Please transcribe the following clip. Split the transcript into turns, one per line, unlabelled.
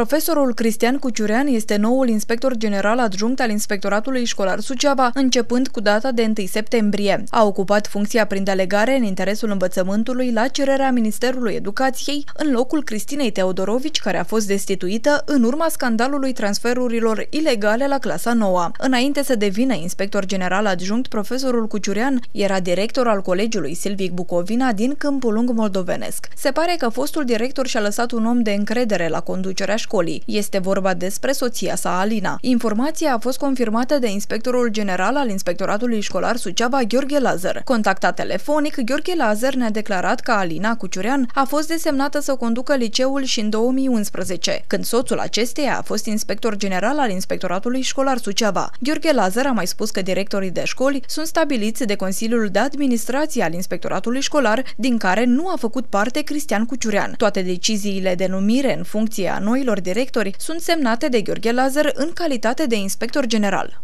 Profesorul Cristian Cuciurean este noul inspector general adjunct al Inspectoratului Școlar Suceava, începând cu data de 1 septembrie. A ocupat funcția prin delegare în interesul învățământului la cererea Ministerului Educației, în locul Cristinei Teodorovici, care a fost destituită în urma scandalului transferurilor ilegale la clasa 9. Înainte să devină inspector general adjunct, profesorul Cuciurean era director al Colegiului Silvic Bucovina din Câmpul Lung Moldovenesc. Se pare că fostul director și-a lăsat un om de încredere la conducerea școlii. Este vorba despre soția sa, Alina. Informația a fost confirmată de inspectorul general al Inspectoratului Școlar Suceava, Gheorghe Lazar. Contactat telefonic, Gheorghe Lazar ne-a declarat că Alina Cucurean a fost desemnată să conducă liceul și în 2011, când soțul acesteia a fost inspector general al Inspectoratului Școlar Suceava. Gheorghe Lazar a mai spus că directorii de școli sunt stabiliți de Consiliul de Administrație al Inspectoratului Școlar, din care nu a făcut parte Cristian Cuciurean. Toate deciziile de numire în funcție a noilor directori sunt semnate de Gheorghe Lazar în calitate de inspector general.